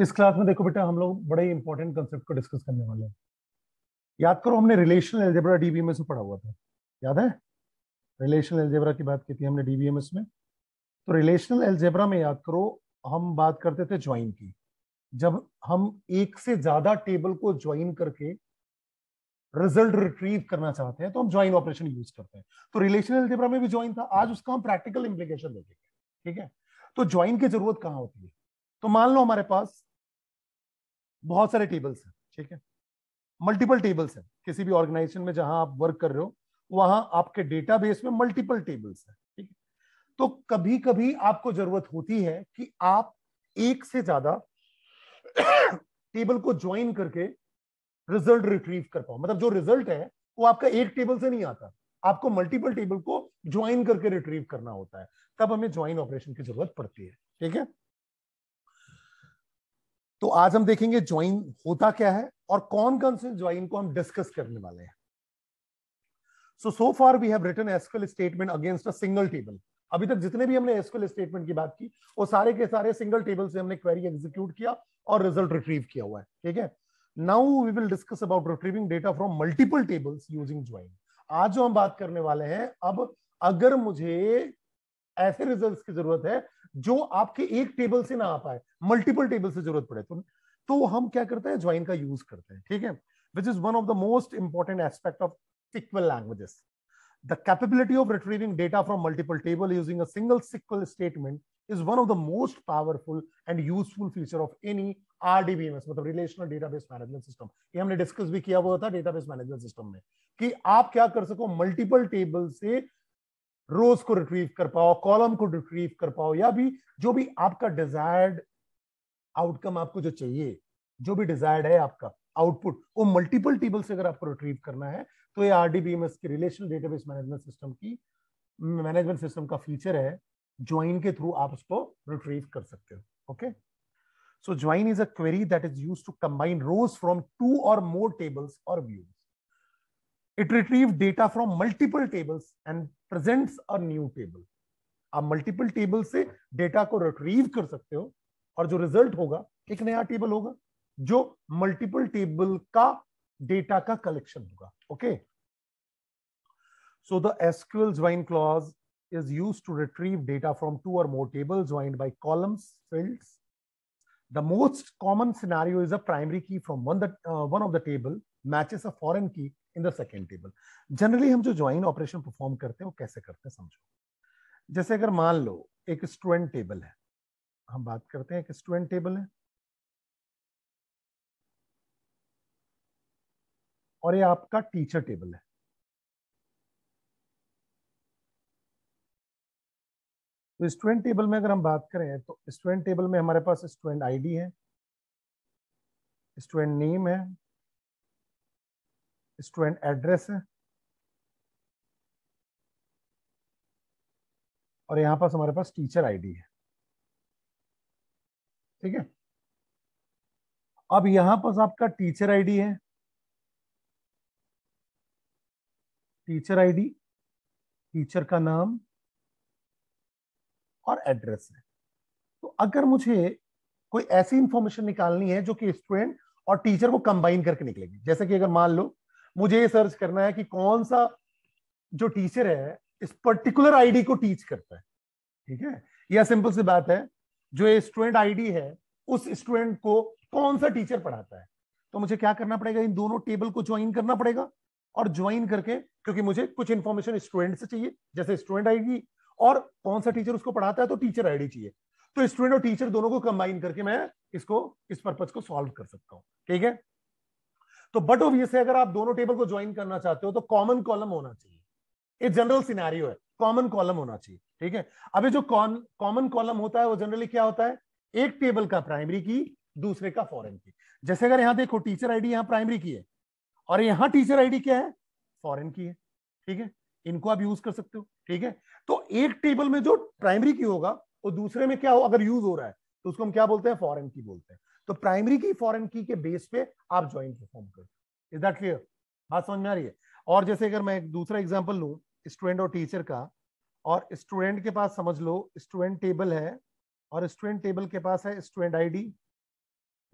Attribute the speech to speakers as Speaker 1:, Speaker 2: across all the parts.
Speaker 1: इस क्लास में देखो बेटा हम लोग बड़े इंपॉर्टेंट कंसेप्ट को डिस्कस करने वाले हैं याद करो हमने रिलेशनल एल्जेब्रा डीबीएमएस में पढ़ा हुआ था याद है रिलेशनल एल्जेब्रा की बात की थी हमने डीबीएमएस में तो रिलेशनल एल्जेब्रा में याद करो हम बात करते थे ज्वाइन की जब हम एक से ज्यादा टेबल को ज्वाइन करके रिजल्ट रिट्रीव करना चाहते हैं तो हम ज्वाइन ऑपरेशन यूज करते हैं तो रिलेशनल एल्जेब्रा में भी ज्वाइन था आज उसका हम प्रैक्टिकल इंप्लीकेशन देखेंगे ठीक है तो ज्वाइन की जरूरत कहाँ होती है तो मान लो हमारे पास बहुत सारे टेबल्स हैं ठीक है मल्टीपल टेबल्स हैं किसी भी ऑर्गेनाइजेशन में जहां आप वर्क कर रहे हो वहां आपके डेटाबेस में मल्टीपल टेबल्स हैं ठीक है तो कभी कभी आपको जरूरत होती है कि आप एक से ज्यादा टेबल को ज्वाइन करके रिजल्ट रिट्रीव कर पाओ मतलब जो रिजल्ट है वो आपका एक टेबल से नहीं आता आपको मल्टीपल टेबल को ज्वाइन करके रिट्रीव करना होता है तब हमें ज्वाइन ऑपरेशन की जरूरत पड़ती है ठीक है तो आज हम देखेंगे ज्वाइन होता क्या है और कौन कौन से ज्वाइन को हम डिस्कस करने वाले हैं so so far we have written SQL statement against a single table अभी तक जितने भी हमने एसक्यूएल स्टेटमेंट की बात की वो सारे के सारे सिंगल टेबल से हमने क्वेरी एग्जीक्यूट किया और रिजल्ट रिट्रीव किया हुआ है ठीक है now we will discuss about retrieving data from multiple tables using join आज जो हम बात करने वाले हैं अब अगर मुझे ऐसे रिजल्ट्स की जरूरत है जो आपके एक टेबल से ना आ पाए मल्टीपल टेबल से जरूरत पड़े तो तो हम क्या करते हैं ज्वाइन का यूज करते हैं ठीक है which is one of the most important aspect of SQL languages. The capability of retrieving data from multiple tables using a single SQL statement is one of the most powerful and useful feature of any RDBMS, मतलब relational database management system. ये हमने discuss भी किया हुआ था database management system में कि आप क्या कर सको मल्टीपल टेबल से रोज को रिट्रीव कर पाओ कॉलम को रिट्रीव कर पाओ या भी जो भी आपका डिजायर्ड आउटकम आपको जो चाहिए जो भी डिजायर्ड है आपका आउटपुट वो मल्टीपल टेबल से अगर आपको रिट्रीव करना है तो ये आर की रिलेशनल डेटाबेस मैनेजमेंट सिस्टम की मैनेजमेंट सिस्टम का फीचर है ज्वाइन के थ्रू आप उसको रिट्रीव कर सकते हो okay so join is a query that is use to combine rows from two और मोर टेबल्स और views It retrieves data from multiple tables and presents a new table. आप multiple table से data को retrieve कर सकते हो और जो result होगा एक नया table होगा जो multiple table का data का collection होगा. Okay. So the SQL join clause is used to retrieve data from two or more tables joined by columns, fields. The most common scenario is a primary key from one, that, uh, one of the table matches a foreign key in the second table generally हम जो join operation perform करते हैं वो कैसे करते हैं समझो जैसे अगर मान लो एक स्टूडेंट टेबल है हम बात करते हैं एक स्टूडेंट टेबल है और ये आपका टीचर टेबल है तो स्टूडेंट टेबल में अगर हम बात करें तो स्टूडेंट टेबल में हमारे पास स्टूडेंट आईडी है स्टूडेंट नेम है स्टूडेंट एड्रेस है और यहां पास हमारे पास टीचर आईडी है ठीक है अब यहां पास आपका टीचर आईडी है टीचर आईडी टीचर का नाम और एड्रेस है तो अगर मुझे कोई ऐसी इंफॉर्मेशन निकालनी है जो कि स्टूडेंट और टीचर को कंबाइन करके निकलेगी जैसे कि अगर मान लो मुझे ये सर्च करना है कि कौन सा जो टीचर है इस पर्टिकुलर आईडी को टीच करता है ठीक है यह सिंपल सी बात है जो ये स्टूडेंट आईडी है उस स्टूडेंट को कौन सा टीचर पढ़ाता है तो मुझे क्या करना पड़ेगा इन दोनों टेबल को ज्वाइन करना पड़ेगा और ज्वाइन करके क्योंकि मुझे कुछ इंफॉर्मेशन स्टूडेंट से चाहिए जैसे स्टूडेंट आईडी और कौन सा टीचर उसको पढ़ाता है तो टीचर आईडी चाहिए तो स्टूडेंट और टीचर दोनों को कंबाइन करके मैं इसको इस पर्पज को सॉल्व कर सकता हूँ ठीक है तो बट ओवियस अगर आप दोनों टेबल को ज्वाइन करना चाहते हो तो कॉमन कॉलम होना चाहिए एक जनरल सिनेरियो है कॉमन कॉलम होना चाहिए ठीक है अभी जो कॉमन कॉलम होता है वो जनरली क्या होता है एक टेबल का प्राइमरी की दूसरे का फॉरेन की जैसे अगर यहां देखो टीचर आईडी यहाँ प्राइमरी की है और यहां टीचर आईडी क्या है फॉरेन की है ठीक है इनको आप यूज कर सकते हो ठीक है तो एक टेबल में जो प्राइमरी की होगा वो दूसरे में क्या हो अगर यूज हो रहा है तो उसको हम क्या बोलते हैं फॉरेन की बोलते हैं तो प्राइमरी की फॉरेन की के बेस पे आप ज्वाइन परफॉर्म कर इज दैट क्लियर बात समझ में आ रही है और जैसे अगर मैं एक दूसरा एग्जाम्पल लू स्टूडेंट और टीचर का और स्टूडेंट के पास समझ लो स्टूडेंट टेबल है और स्टूडेंट टेबल के पास है student ID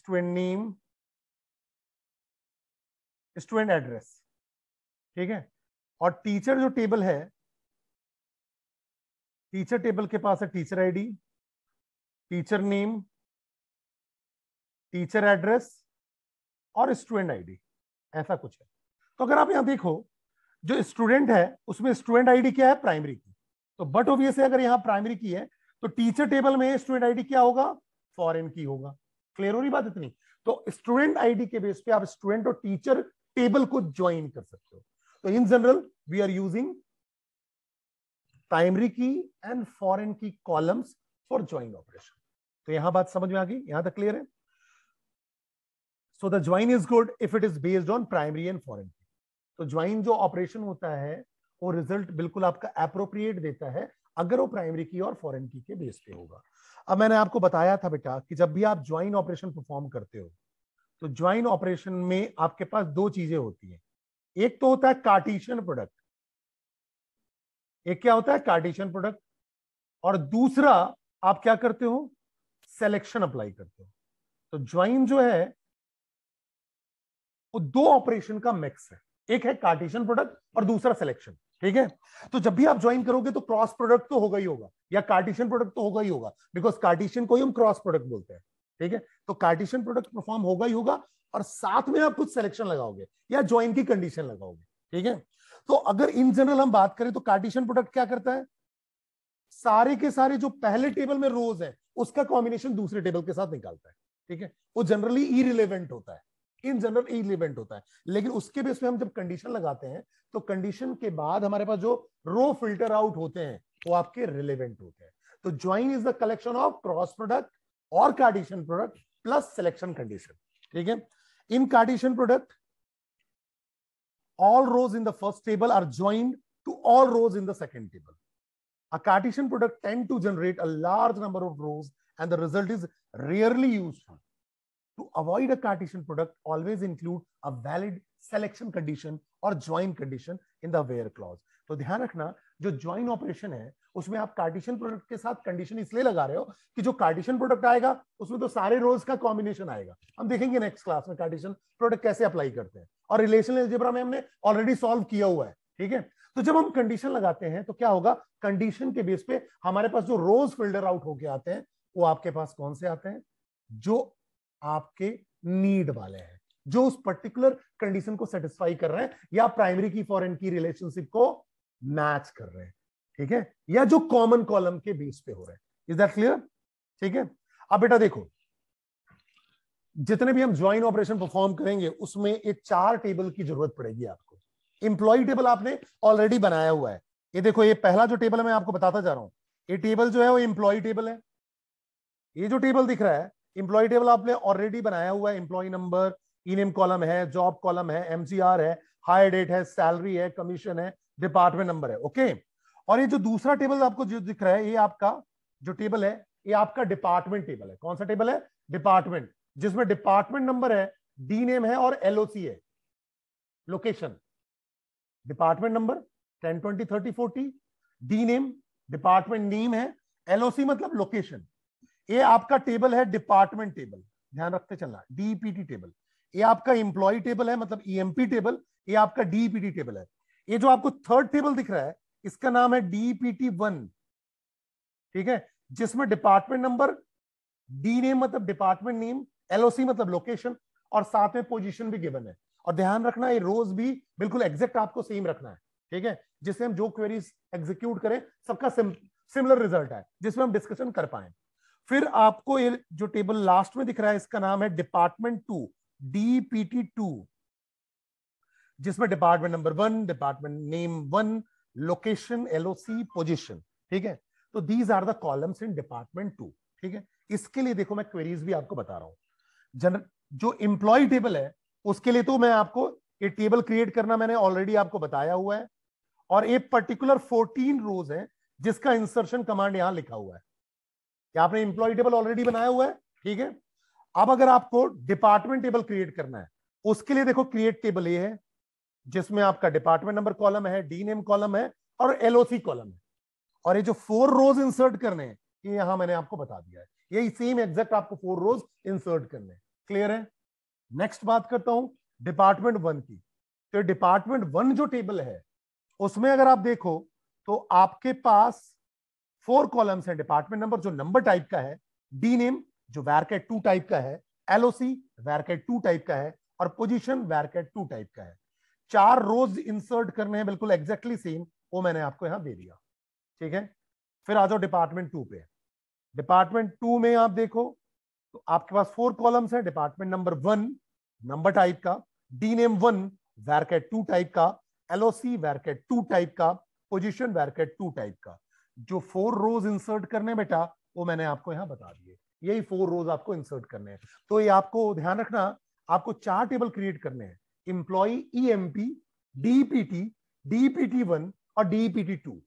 Speaker 1: student name student address ठीक है और टीचर जो टेबल है टीचर टेबल के पास है teacher ID teacher name teacher address और स्टूडेंट आईडी ऐसा कुछ है तो अगर आप यहां देखो जो स्टूडेंट है उसमें स्टूडेंट आईडी क्या है प्राइमरी की तो बट ओबियस अगर यहां प्राइमरी की है तो टीचर टेबल में स्टूडेंट आईडी क्या होगा फॉरेन की होगा क्लियर हो रही बात इतनी तो स्टूडेंट आईडी के बेस पे आप स्टूडेंट और टीचर टेबल को ज्वाइन कर सकते हो तो in general we are using primary key and foreign key columns for join operation तो यहां बात समझ में आ गई यहां तक क्लियर है so the join is good if it is based on primary and foreign तो ज्वाइन जो ऑपरेशन होता है वो रिजल्ट बिल्कुल आपका अप्रोप्रिएट देता है अगर वो प्राइमरी की और फॉरन की के बेस पे होगा अब मैंने आपको बताया था बेटा कि जब भी आप ज्वाइन ऑपरेशन परफॉर्म करते हो तो ज्वाइन ऑपरेशन में आपके पास दो चीजें होती हैं एक तो होता है कार्टिशन प्रोडक्ट एक क्या होता है कार्टिशन प्रोडक्ट और दूसरा आप क्या करते हो सेलेक्शन अप्लाई करते हो तो ज्वाइन जो है वो दो ऑपरेशन का मिक्स है एक है कार्टेशियन प्रोडक्ट और दूसरा सिलेक्शन ठीक है तो जब भी आप ज्वाइन करोगे तो क्रॉस प्रोडक्ट तो होगा ही होगा या कार्टेशियन प्रोडक्ट तो होगा ही होगा बिकॉज कार्टेशियन को ही हम क्रॉस प्रोडक्ट बोलते हैं ठीक है तो कार्टेशियन प्रोडक्ट परफॉर्म होगा ही होगा और साथ में आप कुछ सिलेक्शन लगाओगे या ज्वाइन की कंडीशन लगाओगे ठीक है तो अगर इन जनरल हम बात करें तो कार्टेशियन प्रोडक्ट क्या करता है सारे के सारे जो पहले टेबल में रोज है उसका कॉम्बिनेशन दूसरे टेबल के साथ निकालता है ठीक है वो जनरली इरिलेवेंट होता है इन जनरल ईद इवेंट होता है लेकिन उसके बेस में हम जब कंडीशन लगाते हैं तो कंडीशन के बाद हमारे पास जो रो फिल्टर आउट होते हैं वो आपके रिलेवेंट होते हैं तो join is the collection of cross product और Cartesian product plus selection condition ठीक है in Cartesian product all rows in the first table are join to all rows in the second table A Cartesian product tend to generate a large number of rows and the result is rarely useful. to avoid a Cartesian product, always include a valid selection condition or join condition in the where clause. तो dhyan rakhna jo join operation hai usme aap Cartesian product ke sath condition isliye laga rahe ho ki jo Cartesian product aayega usme to sare rows ka combination aayega hum dekhenge next class mein Cartesian product kaise apply karte hain aur relational algebra mein humne already solve kiya hua hai theek hai तो जब हम condition लगाते हैं तो क्या होगा condition के base पे हमारे पास जो रोज फिल्डर आउट होके आते हैं वो आपके पास कौन से आते हैं जो आपके नीड वाले हैं जो उस पर्टिकुलर कंडीशन को सेटिस्फाई कर रहे हैं या प्राइमरी की फॉरेन की रिलेशनशिप को मैच कर रहे हैं ठीक है या जो कॉमन कॉलम के बेस पे हो रहे हैं इज दैट क्लियर ठीक है अब बेटा देखो जितने भी हम ज्वाइन ऑपरेशन परफॉर्म करेंगे उसमें एक चार टेबल की जरूरत पड़ेगी आपको इंप्लॉय टेबल आपने ऑलरेडी बनाया हुआ है ये देखो ये पहला जो टेबल मैं आपको बताता जा रहा हूं ये टेबल जो है वो इंप्लॉय टेबल है ये जो टेबल दिख रहा है इंप्लॉई टेबल आपने ऑलरेडी बनाया हुआ है employee number E name column है जॉब कॉलम है एमसीआर है हायर डेट है सैलरी है कमीशन है डिपार्टमेंट नंबर है ओके और ये जो दूसरा टेबल आपको जो दिख रहा है ये आपका जो टेबल है ये आपका डिपार्टमेंट टेबल है कौन सा टेबल है डिपार्टमेंट जिसमें डिपार्टमेंट नंबर है डी नेम है और एलओसी है location department number ten twenty thirty forty D name department name है एलओसी मतलब लोकेशन ये आपका टेबल है डिपार्टमेंट टेबल ध्यान रखते चलना डीपीटी e टेबल ये आपका इंप्लॉय टेबल है मतलब ईएमपी e टेबल ये आपका डीपीटी e टेबल है ये जो आपको थर्ड टेबल दिख रहा है इसका नाम है डीपीटी वन ठीक है जिसमें डिपार्टमेंट नंबर डी नेम मतलब डिपार्टमेंट नेम एलओसी मतलब लोकेशन और साथ में पोजिशन भी गिवन है और ध्यान रखना ये रोज भी बिल्कुल एग्जैक्ट आपको सेम रखना है ठीक है जिससे हम जो क्वेरीज एग्जीक्यूट करें सबका सिमिलर रिजल्ट है जिसमें हम डिस्कशन कर पाए फिर आपको ये जो टेबल लास्ट में दिख रहा है इसका नाम है डिपार्टमेंट टू डीपीटी टू जिसमें department number one department name one location LOC position ठीक है तो these are the columns in department two ठीक है इसके लिए देखो मैं क्वेरीज भी आपको बता रहा हूं जनरल जो इंप्लॉय टेबल है उसके लिए तो मैं आपको ये टेबल क्रिएट करना मैंने ऑलरेडी आपको बताया हुआ है और एक पर्टिकुलर फोर्टीन रोज है जिसका इंसर्शन कमांड यहां लिखा हुआ है कि आपने इंप्लॉय टेबल ऑलरेडी बनाया हुआ है ठीक है अब अगर आपको डिपार्टमेंट टेबल क्रिएट करना है उसके लिए देखो क्रिएट टेबल ये है जिसमें आपका डिपार्टमेंट नंबर कॉलम है डी नेम कॉलम है और एलओसी कॉलम है और ये जो फोर रोज इंसर्ट करने हैं ये यहां मैंने आपको बता दिया है यही सेम एग्जैक्ट आपको फोर रोज इंसर्ट करने क्लियर है नेक्स्ट बात करता हूं डिपार्टमेंट वन की तो डिपार्टमेंट वन जो टेबल है उसमें अगर आप देखो तो आपके पास फोर कॉलम्स है डिपार्टमेंट नंबर जो नंबर टाइप का है डी नेम जो वैरकेट टू टाइप का है एलओसी वैरकेट टू टाइप का है और पोजीशन वैरकेट टू टाइप का है चार रोज इंसर्ट करने हैं बिल्कुल एग्जैक्टली सेम वो मैंने आपको यहां दे दिया ठीक है फिर आ जाओ डिपार्टमेंट टू पे डिपार्टमेंट टू में आप देखो तो आपके पास फोर कॉलम्स है department number one number type का डी नेम वन वैरकेट टू टाइप का एलओसी वैरकेट टू टाइप का पोजिशन वैरकेट टू टाइप का जो फोर रोज इंसर्ट करने बेटा वो मैंने आपको यहां बता दिए यही फोर रोज आपको इंसर्ट करने हैं तो ये आपको ध्यान रखना आपको चार टेबल क्रिएट करने हैं employee E M P DPT DPT one और डीपीटी टू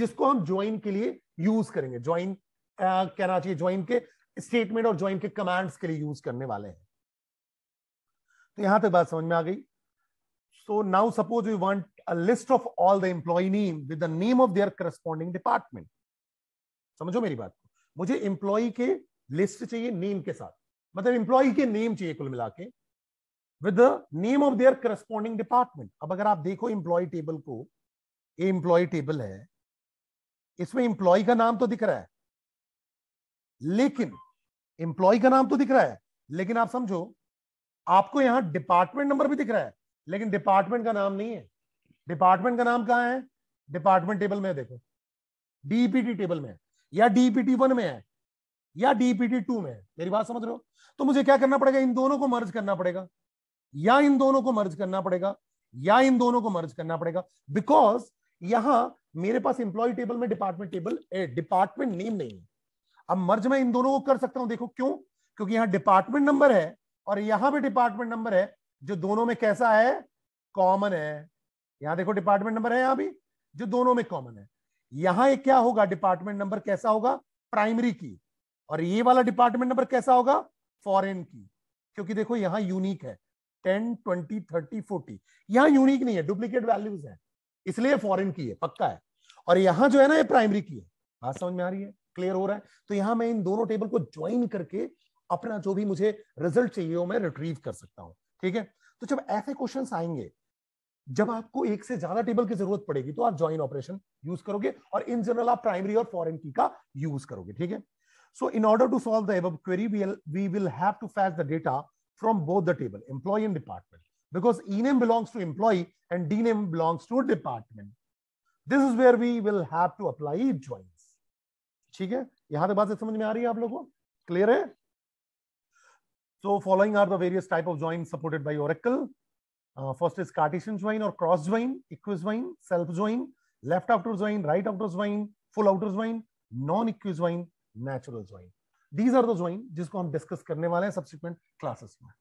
Speaker 1: जिसको हम ज्वाइन के लिए यूज करेंगे ज्वाइन कहना चाहिए ज्वाइन के स्टेटमेंट और ज्वाइन के कमांड्स के लिए यूज करने वाले हैं तो यहां तक बात समझ में आ गई So now suppose we want a list of all the employee name with the name of their corresponding department. समझो मेरी बात मुझे एम्प्लॉय के लिस्ट चाहिए नेम के साथ मतलब एम्प्लॉय के नेम चाहिए कुल मिला के with name of their corresponding department अब अगर आप देखो एम्प्लॉय टेबल को ये एम्प्लॉय टेबल है इसमें एम्प्लॉय का नाम तो दिख रहा है लेकिन एम्प्लॉय का नाम तो दिख रहा है लेकिन आप समझो आपको यहां डिपार्टमेंट नंबर भी दिख रहा है लेकिन डिपार्टमेंट का नाम नहीं है डिपार्टमेंट का नाम कहाँ है डिपार्टमेंट टेबल में देखो डीपीटी टेबल में या डीपीटी वन में है या डीपीटी टू में है मेरी बात समझ रहे हो तो मुझे क्या करना पड़ेगा इन दोनों को मर्ज करना पड़ेगा या इन दोनों को मर्ज करना पड़ेगा या इन दोनों को मर्ज करना पड़ेगा बिकॉज यहां मेरे पास इंप्लॉय टेबल में डिपार्टमेंट टेबल डिपार्टमेंट नेम नहीं है अब मर्ज मैं इन दोनों को कर सकता हूं देखो क्यों क्योंकि यहां डिपार्टमेंट नंबर है और यहां पे डिपार्टमेंट नंबर है जो दोनों में कैसा है कॉमन है यहां देखो डिपार्टमेंट नंबर है यहां भी जो दोनों में कॉमन है यहां ये क्या होगा डिपार्टमेंट नंबर कैसा होगा प्राइमरी की और ये वाला डिपार्टमेंट नंबर कैसा होगा फॉरेन की क्योंकि देखो यहां यूनिक है टेन ट्वेंटी थर्टी फोर्टी यहां यूनिक नहीं है डुप्लीकेट वैल्यूज है इसलिए फॉरेन की है पक्का है और यहां जो है ना ये प्राइमरी की है बात समझ में आ रही है क्लियर हो रहा है तो यहां मैं इन दोनों टेबल को ज्वाइन करके अपना जो भी मुझे रिजल्ट चाहिए हो मैं रिट्रीव कर सकता हूं ठीक है तो जब ऐसे क्वेश्चन आएंगे जब आपको एक से ज्यादा टेबल की जरूरत पड़ेगी तो आप ज्वाइन ऑपरेशन यूज करोगे और इन जनरल आप प्राइमरी और फॉरन की का यूज करोगे ठीक है so in order to solve the above we will have to fetch the data from both the table employee in department because E name belongs to employee and D name belongs to department this is where we will have to apply joins ठीक है यहां पर बात समझ में आ रही है आप लोगों क्लियर है So following are the various type of joins supported by Oracle. Uh, first is Cartesian join or cross join, equus join, self join, left outer join, right outer join, full outer join, non-equus join, natural join. These are the join जिसको हम discuss करने वाले हैं subsequent classes में